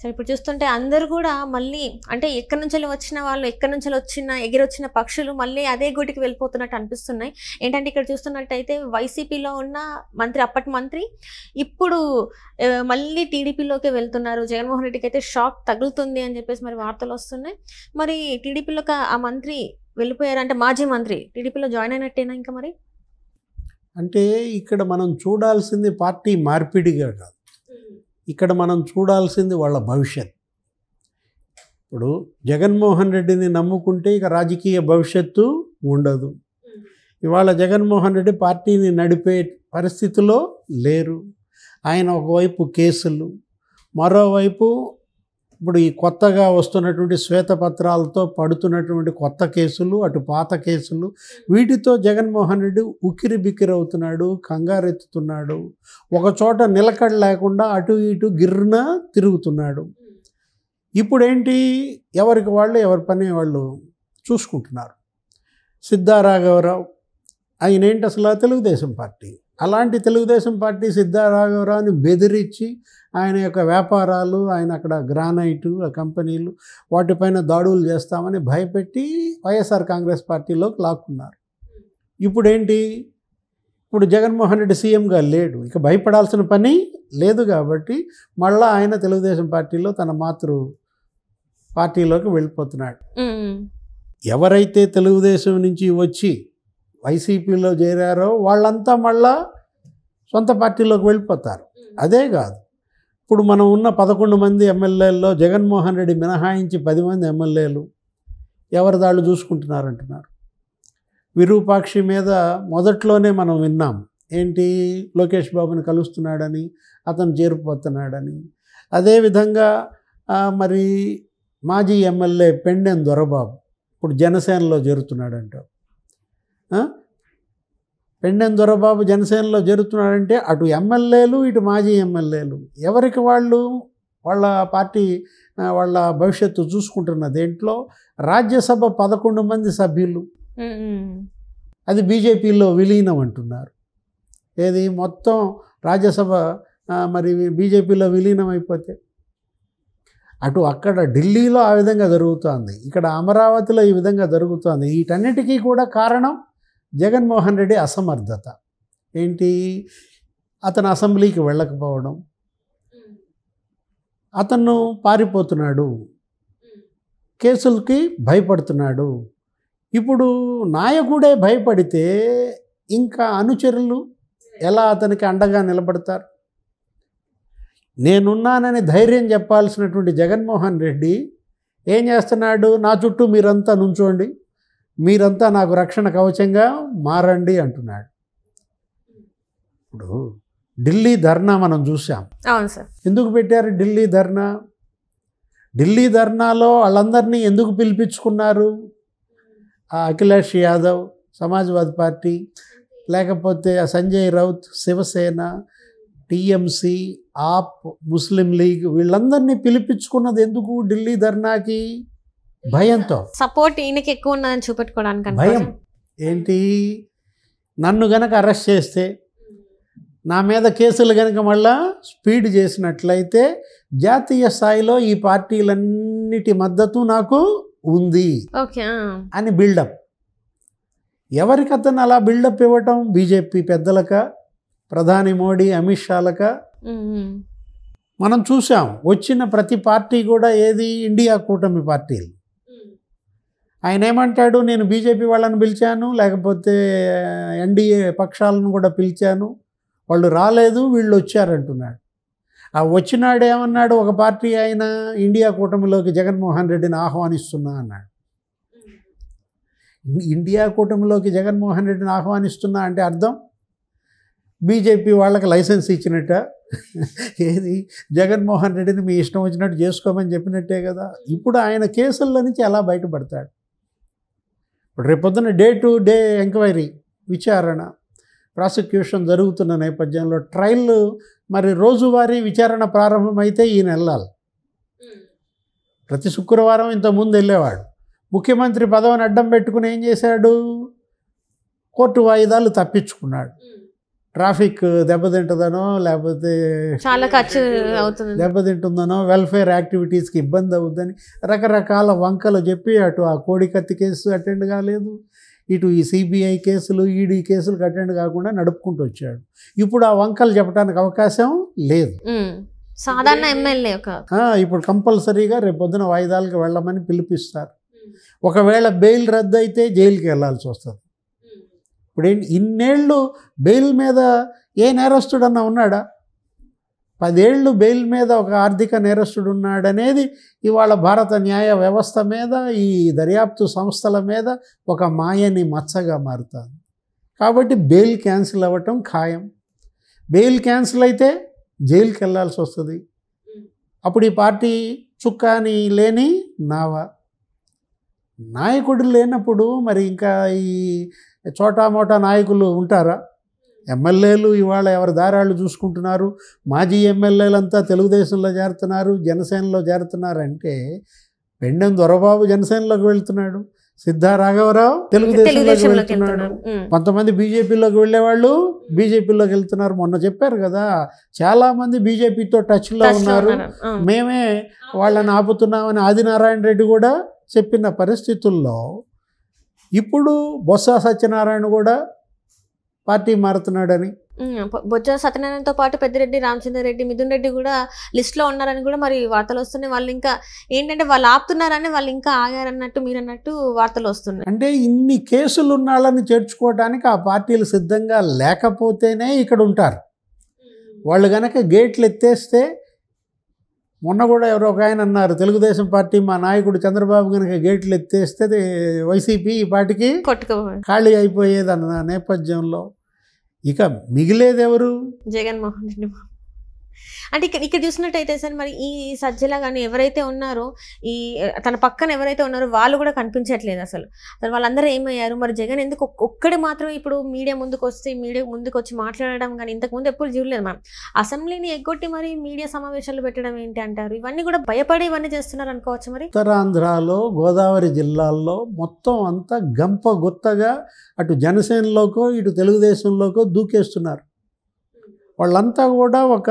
సరే ఇప్పుడు చూస్తుంటే అందరూ కూడా మళ్ళీ అంటే ఎక్కడి నుంచి వచ్చిన వాళ్ళు ఎక్కడి నుంచి వచ్చిన ఎగిరొచ్చిన పక్షులు మళ్ళీ అదే గుడికి వెళ్ళిపోతున్నట్టు అనిపిస్తున్నాయి ఏంటంటే ఇక్కడ చూస్తున్నట్టయితే వైసీపీలో ఉన్న మంత్రి అప్పటి మంత్రి ఇప్పుడు మళ్ళీ టీడీపీలోకి వెళ్తున్నారు జగన్మోహన్ రెడ్డికి అయితే షాక్ తగులుతుంది అని చెప్పేసి మరి వార్తలు వస్తున్నాయి మరి టీడీపీలోకి ఆ మంత్రి వెళ్ళిపోయారు అంటే మాజీ మంత్రి టీడీపీలో జాయిన్ అయినట్టేనా ఇంకా మరి అంటే ఇక్కడ మనం చూడాల్సింది పార్టీ మార్పిడిగా కాదు ఇక్కడ మనం చూడాల్సింది వాళ్ళ భవిష్యత్ ఇప్పుడు జగన్మోహన్ రెడ్డిని నమ్ముకుంటే ఇక రాజకీయ భవిష్యత్తు ఉండదు ఇవాళ జగన్మోహన్ రెడ్డి పార్టీని నడిపే పరిస్థితిలో లేరు ఆయన ఒకవైపు కేసులు మరోవైపు ఇప్పుడు ఈ కొత్తగా వస్తున్నటువంటి శ్వేతపత్రాలతో పడుతున్నటువంటి కొత్త కేసులు అటు పాత కేసులు వీటితో జగన్మోహన్ రెడ్డి ఉక్కిరి బిక్కిరి అవుతున్నాడు కంగారెత్తుతున్నాడు ఒకచోట నిలకడ లేకుండా అటు ఇటు గిర్న తిరుగుతున్నాడు ఇప్పుడేంటి ఎవరికి వాళ్ళు ఎవరి పని వాళ్ళు చూసుకుంటున్నారు సిద్ధారాఘవరావు ఆయన ఏంటి అసలు తెలుగుదేశం పార్టీ అలాంటి తెలుగుదేశం పార్టీ సిద్ధారాఘవరావుని బెదిరించి ఆయన యొక్క వ్యాపారాలు ఆయన అక్కడ గ్రానైటు ఆ కంపెనీలు వాటిపైన దాడులు చేస్తామని భయపెట్టి వైఎస్ఆర్ కాంగ్రెస్ పార్టీలోకి లాక్కున్నారు ఇప్పుడేంటి ఇప్పుడు జగన్మోహన్ రెడ్డి సీఎంగా లేడు ఇక భయపడాల్సిన పని లేదు కాబట్టి మళ్ళా ఆయన తెలుగుదేశం పార్టీలో తన మాతృ పార్టీలోకి వెళ్ళిపోతున్నాడు ఎవరైతే తెలుగుదేశం నుంచి వచ్చి వైసీపీలో చేరారో వాళ్ళంతా మళ్ళా సొంత పార్టీలోకి వెళ్ళిపోతారు అదే కాదు ఇప్పుడు మనం ఉన్న పదకొండు మంది ఎమ్మెల్యేల్లో జగన్మోహన్ రెడ్డి మినహాయించి పది మంది ఎమ్మెల్యేలు ఎవరి దాళ్ళు చూసుకుంటున్నారంటున్నారు విరూపాక్షి మీద మొదట్లోనే మనం విన్నాం ఏంటి లోకేష్ బాబుని కలుస్తున్నాడని అతను చేరిపోతున్నాడని అదేవిధంగా మరి మాజీ ఎమ్మెల్యే పెండెన్ దొరబాబు ఇప్పుడు జనసేనలో చేరుతున్నాడంటారు పెండెం దొరబాబు జనసేనలో జరుగుతున్నారంటే అటు ఎమ్మెల్యేలు ఇటు మాజీ ఎమ్మెల్యేలు ఎవరికి వాళ్ళు వాళ్ళ పార్టీ వాళ్ళ భవిష్యత్తు చూసుకుంటున్న దేంట్లో రాజ్యసభ పదకొండు మంది సభ్యులు అది బీజేపీలో విలీనం అంటున్నారు ఏది మొత్తం రాజ్యసభ మరి బీజేపీలో విలీనం అయిపోతే అటు అక్కడ ఢిల్లీలో ఆ విధంగా జరుగుతోంది ఇక్కడ అమరావతిలో ఈ విధంగా జరుగుతోంది వీటన్నిటికీ కూడా కారణం జగన్మోహన్ రెడ్డి అసమర్థత ఏంటి అతను అసెంబ్లీకి వెళ్ళకపోవడం అతను పారిపోతున్నాడు కేసులకి భయపడుతున్నాడు ఇప్పుడు నాయకుడే భయపడితే ఇంకా అనుచరులు ఎలా అతనికి అండగా నిలబడతారు నేనున్నానని ధైర్యం చెప్పాల్సినటువంటి జగన్మోహన్ రెడ్డి ఏం చేస్తున్నాడు నా చుట్టూ మీరంతా నుంచోండి మీరంతా నాకు రక్షణ కవచంగా మారండి అంటున్నాడు ఇప్పుడు ఢిల్లీ ధర్నా మనం చూసాం అవును సార్ ఎందుకు పెట్టారు ఢిల్లీ ధర్నా ఢిల్లీ ధర్నాలో వాళ్ళందరినీ ఎందుకు పిలిపించుకున్నారు అఖిలేష్ యాదవ్ సమాజ్వాదీ పార్టీ లేకపోతే సంజయ్ రౌత్ శివసేన టీఎంసీ ఆప్ ముస్లిం లీగ్ వీళ్ళందరినీ పిలిపించుకున్నది ఎందుకు ఢిల్లీ ధర్నాకి భయంతో సపోర్ట్ ఈయనకి ఎక్కువ ఉన్నదని చూపెట్టుకోవడానికి భయం ఏంటి నన్ను గనక అరెస్ట్ చేస్తే నా మీద కేసులు కనుక మళ్ళా స్పీడ్ చేసినట్లయితే జాతీయ స్థాయిలో ఈ పార్టీలన్నిటి మద్దతు నాకు ఉంది అని బిల్డప్ ఎవరికి అతను అలా బిల్డప్ ఇవ్వటం బీజేపీ పెద్దలక ప్రధాని మోడీ అమిత్ షాలక మనం చూసాం వచ్చిన ప్రతి పార్టీ కూడా ఏది ఇండియా కూటమి పార్టీలు ఆయన ఏమంటాడు నేను బీజేపీ వాళ్ళని పిలిచాను లేకపోతే ఎన్డీఏ పక్షాలను కూడా పిలిచాను వాళ్ళు రాలేదు వీళ్ళు వచ్చారంటున్నాడు ఆ వచ్చినాడు ఏమన్నాడు ఒక పార్టీ ఆయన ఇండియా కూటమిలోకి జగన్మోహన్ రెడ్డిని ఆహ్వానిస్తున్నా అన్నాడు ఇండియా కూటమిలోకి జగన్మోహన్ రెడ్డిని ఆహ్వానిస్తున్నా అంటే అర్థం బీజేపీ వాళ్ళకి లైసెన్స్ ఇచ్చినట్ట ఏది జగన్మోహన్ రెడ్డిని మీ ఇష్టం వచ్చినట్టు చేసుకోమని చెప్పినట్టే కదా ఇప్పుడు ఆయన కేసుల్లో నుంచి ఎలా బయటపడతాడు ఇప్పుడు రేపొద్దున డే టు డే ఎంక్వైరీ విచారణ ప్రాసిక్యూషన్ జరుగుతున్న నేపథ్యంలో ట్రయల్ మరి రోజువారీ విచారణ ప్రారంభమైతే ఈయన వెళ్ళాలి ప్రతి శుక్రవారం ఇంతకుముందు వెళ్ళేవాడు ముఖ్యమంత్రి పదవిని అడ్డం పెట్టుకుని ఏం చేశాడు కోర్టు వాయిదాలు తప్పించుకున్నాడు ట్రాఫిక్ దెబ్బతింటుందనో లేకపోతే చాలా ఖర్చు అవుతుంది దెబ్బతింటుందనో వెల్ఫేర్ యాక్టివిటీస్కి ఇబ్బంది అవుద్దని రకరకాల వంకలు చెప్పి అటు ఆ కోడికత్తి కేసు అటెండ్ కాలేదు ఇటు ఈ సిబిఐ కేసులు ఈడీ కేసులకు అటెండ్ కాకుండా నడుపుకుంటూ వచ్చాడు ఇప్పుడు ఆ వంకలు చెప్పడానికి అవకాశం లేదు సాధారణ ఎమ్మెల్యే ఇప్పుడు కంపల్సరీగా రేపు పొద్దున వాయిదాలకు వెళ్ళమని పిలిపిస్తారు ఒకవేళ బెయిల్ రద్దు అయితే జైలుకి వెళ్లాల్సి వస్తుంది ఇప్పుడు ఏంటి ఇన్నేళ్ళు బెయిల్ మీద ఏ నేరస్తుడన్నా ఉన్నాడా పదేళ్ళు బెయిల్ మీద ఒక ఆర్థిక నేరస్తుడు ఉన్నాడనేది ఇవాళ భారత న్యాయ వ్యవస్థ మీద ఈ దర్యాప్తు సంస్థల మీద ఒక మాయని మచ్చగా మారుతుంది కాబట్టి బెయిల్ క్యాన్సిల్ అవ్వటం ఖాయం బెయిల్ క్యాన్సిల్ అయితే జైలుకి వెళ్ళాల్సి వస్తుంది అప్పుడు ఈ పార్టీ చుక్కాని లేని నావా నాయకుడు లేనప్పుడు మరి ఇంకా ఈ చోటా మోటా నాయకులు ఉంటారా ఎమ్మెల్యేలు ఇవాళ ఎవరి దారాళ్ళు చూసుకుంటున్నారు మాజీ ఎమ్మెల్యేలంతా తెలుగుదేశంలో చేరుతున్నారు జనసేనలో చేరుతున్నారంటే పెండెం దొరబాబు జనసేనలోకి వెళ్తున్నాడు సిద్ధా రాఘవరావు తెలుగుదేశంలోకి వెళ్తున్నాడు కొంతమంది బీజేపీలోకి వెళ్ళేవాళ్ళు బీజేపీలోకి వెళ్తున్నారు మొన్న చెప్పారు కదా చాలా మంది బీజేపీతో టచ్లో ఉన్నారు మేమే వాళ్ళని ఆపుతున్నామని ఆదినారాయణ రెడ్డి కూడా చెప్పిన పరిస్థితుల్లో ఇప్పుడు బొత్స సత్యనారాయణ కూడా పార్టీ మారుతున్నాడని బొత్స సత్యనారాయణతో పాటు పెద్దిరెడ్డి రెడ్డి మిథున్ రెడ్డి కూడా లిస్ట్లో ఉన్నారని కూడా మరి వార్తలు వస్తున్నాయి వాళ్ళు ఇంకా ఏంటంటే వాళ్ళు ఆపుతున్నారని వాళ్ళు ఇంకా ఆగారన్నట్టు మీరు అన్నట్టు వార్తలు వస్తున్నాయి అంటే ఇన్ని కేసులు ఉన్నాళ్ళని చేర్చుకోవడానికి ఆ పార్టీలు సిద్ధంగా లేకపోతేనే ఇక్కడ ఉంటారు వాళ్ళు కనుక గేట్లు ఎత్తేస్తే మొన్న కూడా ఎవరో ఒక ఆయన అన్నారు తెలుగుదేశం పార్టీ మా నాయకుడు చంద్రబాబు కనుక గేట్లు ఎత్తేస్తే వైసీపీ ఈ పార్టీకి ఖాళీ అయిపోయేది అన్న నేపథ్యంలో ఇక మిగిలేదెవరు జగన్మోహన్ రెడ్డి అంటే ఇక్కడ ఇక్కడ చూసినట్టయితే సార్ మరి ఈ సజ్జల కానీ ఎవరైతే ఉన్నారో ఈ తన పక్కన ఎవరైతే ఉన్నారో వాళ్ళు కూడా కనిపించట్లేదు అసలు అసలు వాళ్ళందరూ ఏమయ్యారు మరి జగన్ ఎందుకు ఒక్కడే మాత్రం ఇప్పుడు మీడియా ముందుకు వస్తే మీడియా ముందుకు వచ్చి మాట్లాడడం కానీ ఇంతకుముందు ఎప్పుడు చూడలేదు మనం అసెంబ్లీని ఎగ్గొట్టి మరి మీడియా సమావేశాలు పెట్టడం ఏంటి అంటారు ఇవన్నీ కూడా భయపడి ఇవన్నీ చేస్తున్నారు అనుకోవచ్చు మరి ఉత్తరాంధ్రలో గోదావరి జిల్లాల్లో మొత్తం అంతా గంప గుత్తగా అటు జనసేనలోకో ఇటు తెలుగుదేశంలోకో దూకేస్తున్నారు వాళ్ళంతా కూడా ఒక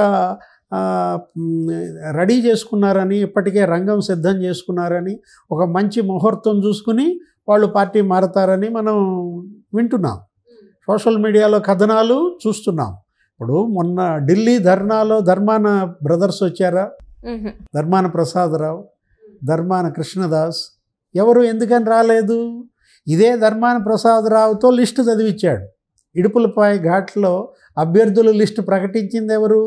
రెడీ చేసుకున్నారని ఇప్పటికే రంగం సిద్ధం చేసుకున్నారని ఒక మంచి ముహూర్తం చూసుకుని వాళ్ళు పార్టీ మారతారని మనం వింటున్నాం సోషల్ మీడియాలో కథనాలు చూస్తున్నాం ఇప్పుడు మొన్న ఢిల్లీ ధర్నాలో ధర్మాన బ్రదర్స్ వచ్చారా ధర్మాన ప్రసాదరావు ధర్మాన కృష్ణదాస్ ఎవరు ఎందుకని రాలేదు ఇదే ధర్మాన ప్రసాదరావుతో లిస్టు చదివిచ్చాడు ఇడుపులపాయ ఘాట్లో అభ్యర్థుల లిస్టు ప్రకటించింది ఎవరు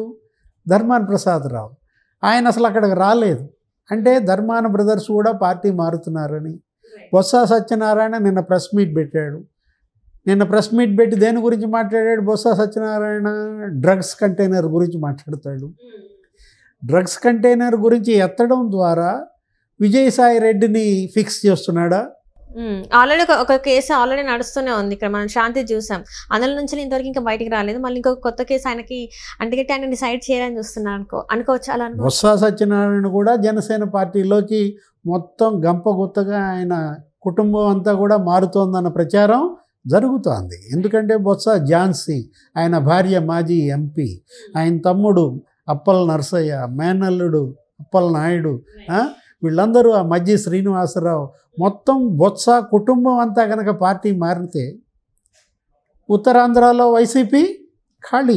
ధర్మాన ప్రసాద్ రావు ఆయన అసలు అక్కడికి రాలేదు అంటే ధర్మాన బ్రదర్స్ కూడా పార్టీ మారుతున్నారని బొత్స సత్యనారాయణ నిన్న ప్రెస్ మీట్ పెట్టాడు నిన్న ప్రెస్ మీట్ పెట్టి దేని గురించి మాట్లాడాడు బొత్స సత్యనారాయణ డ్రగ్స్ కంటైనర్ గురించి మాట్లాడతాడు hmm. డ్రగ్స్ కంటైనర్ గురించి ఎత్తడం ద్వారా విజయసాయి రెడ్డిని ఫిక్స్ చేస్తున్నాడా ఆల్రెడీ ఒక కేసు ఆల్రెడీ నడుస్తూనే ఉంది ఇక్కడ మనం శాంతి చూసాం అందులో నుంచి ఇంతవరకు ఇంకా బయటకు రాలేదు మళ్ళీ ఇంకొక కొత్త కేసు ఆయనకి అందుకంటే ఆయన డిసైడ్ చేయాలని చూస్తున్నాను అనుకో అనుకోవచ్చు అలా బొత్స సత్యనారాయణ కూడా జనసేన పార్టీలోకి మొత్తం గంప గుత్తగా ఆయన కుటుంబం అంతా కూడా మారుతోందన్న ప్రచారం జరుగుతోంది ఎందుకంటే బొత్స ఝాన్సీ ఆయన భార్య మాజీ ఎంపీ ఆయన తమ్ముడు అప్పల్ నర్సయ్య మేనల్లుడు అప్పల్ నాయుడు వీళ్ళందరూ ఆ మధ్య శ్రీనివాసరావు మొత్తం బొత్స కుటుంబం అంతా కనుక పార్టీ మారితే ఉత్తరాంధ్రలో వైసీపీ ఖాళీ